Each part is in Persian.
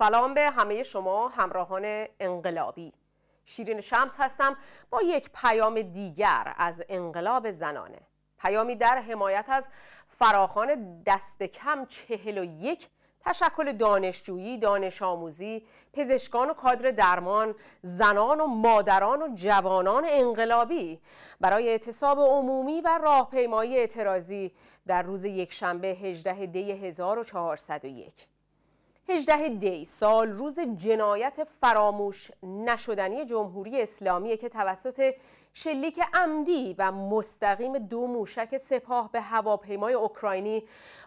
سلام به همه شما همراهان انقلابی شیرین شمس هستم با یک پیام دیگر از انقلاب زنانه پیامی در حمایت از فراخان دست کم چهل و یک تشکل دانشجویی، دانش آموزی، پزشکان و کادر درمان، زنان و مادران و جوانان انقلابی برای اعتصاب عمومی و راهپیمایی اعتراضی در روز یکشنبه 18 دی 1401 18 دی سال روز جنایت فراموش نشدنی جمهوری اسلامی که توسط شلیک عمدی و مستقیم دو موشک سپاه به هواپیمای اوکراینی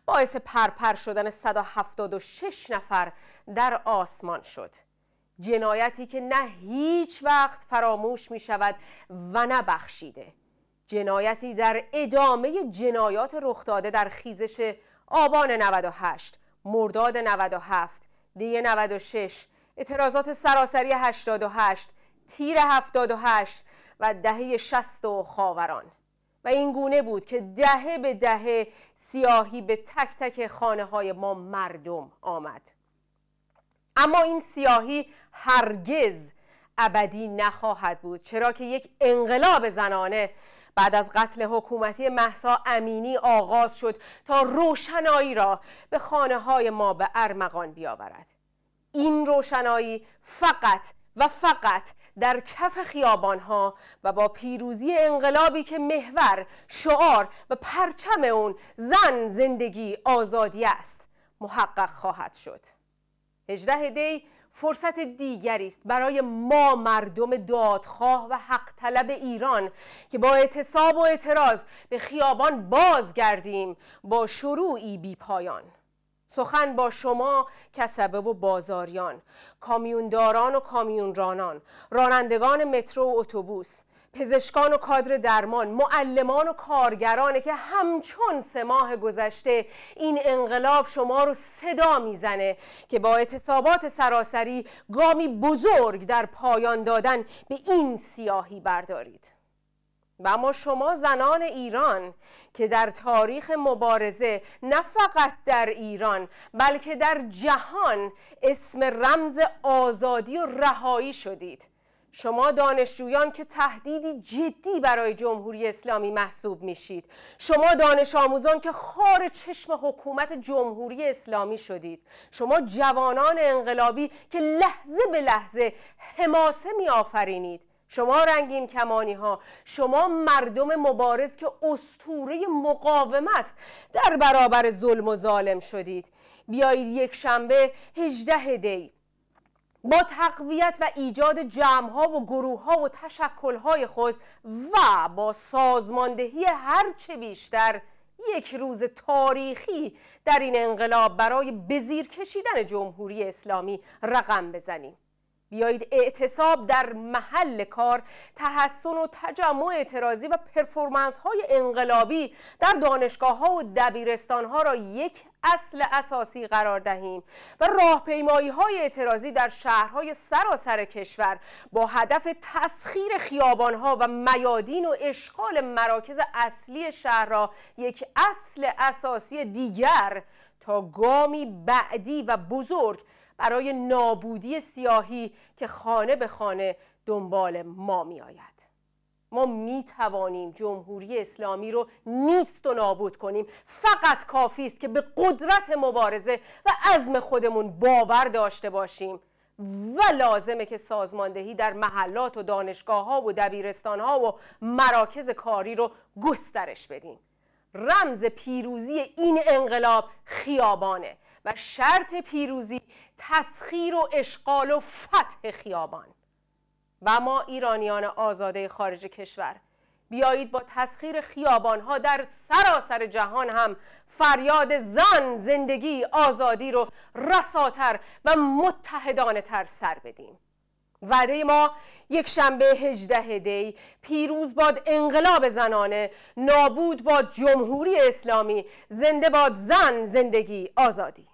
باعث پرپر شدن 176 نفر در آسمان شد. جنایتی که نه هیچ وقت فراموش می شود و نه بخشیده. جنایتی در ادامه جنایات رخ داده در خیزش آبان 98 مرداد 97 دی 96 اعتراضات سراسری 88 تیر 78 و دهه 60 و خاوران و این گونه بود که دهه به دهه سیاهی به تک تک خانه های ما مردم آمد اما این سیاهی هرگز ابدی نخواهد بود چرا که یک انقلاب زنانه بعد از قتل حکومتی محسا امینی آغاز شد تا روشنایی را به خانه های ما به ارمغان بیاورد این روشنایی فقط و فقط در کف خیابان ها و با پیروزی انقلابی که محور، شعار و پرچم اون زن زندگی آزادی است محقق خواهد شد 18 دی فرصت دیگری است برای ما مردم دادخواه و حق طلب ایران که با اعتصاب و اعتراض به خیابان بازگردیم با شروعی بی پایان سخن با شما کسبه و بازاریان کامیونداران و کامیونرانان رانندگان مترو و اتوبوس پزشکان و کادر درمان معلمان و کارگرانه که همچون سه ماه گذشته این انقلاب شما رو صدا میزنه که با اعتصابات سراسری گامی بزرگ در پایان دادن به این سیاهی بردارید و اما شما زنان ایران که در تاریخ مبارزه نه فقط در ایران بلکه در جهان اسم رمز آزادی و رهایی شدید شما دانشجویان که تهدیدی جدی برای جمهوری اسلامی محسوب میشید شما دانش آموزان که خار چشم حکومت جمهوری اسلامی شدید شما جوانان انقلابی که لحظه به لحظه حماسه می آفرینید شما رنگین کمانی ها شما مردم مبارز که استوره مقاومت در برابر ظلم و ظالم شدید بیایید یک شنبه 18 دی با تقویت و ایجاد جمع ها و گروه ها و تشکل های خود و با سازماندهی هرچه بیشتر یک روز تاریخی در این انقلاب برای بزیر کشیدن جمهوری اسلامی رقم بزنیم بیایید اعتصاب در محل کار تحسن و تجمع اعتراضی و پرفورمنس های انقلابی در دانشگاه ها و دبیرستان ها را یک اصل اساسی قرار دهیم و راهپیمایی های اعتراضی در شهرهای سراسر کشور با هدف تسخیر خیابان ها و میادین و اشغال مراکز اصلی شهر را یک اصل اساسی دیگر تا گامی بعدی و بزرگ برای نابودی سیاهی که خانه به خانه دنبال ما می آید. ما می توانیم جمهوری اسلامی رو نیست و نابود کنیم فقط کافی است که به قدرت مبارزه و عزم خودمون باور داشته باشیم و لازمه که سازماندهی در محلات و دانشگاه ها و دبیرستان ها و مراکز کاری رو گسترش بدیم رمز پیروزی این انقلاب خیابانه و شرط پیروزی تسخیر و اشغال و فتح خیابان و ما ایرانیان آزاده خارج کشور بیایید با تسخیر خیابان ها در سراسر جهان هم فریاد زن زندگی آزادی رو رساتر و متحدانه تر سر بدیم وعده ما یک شنبه هجده دی پیروز باد انقلاب زنانه نابود باد جمهوری اسلامی زنده باد زن زندگی آزادی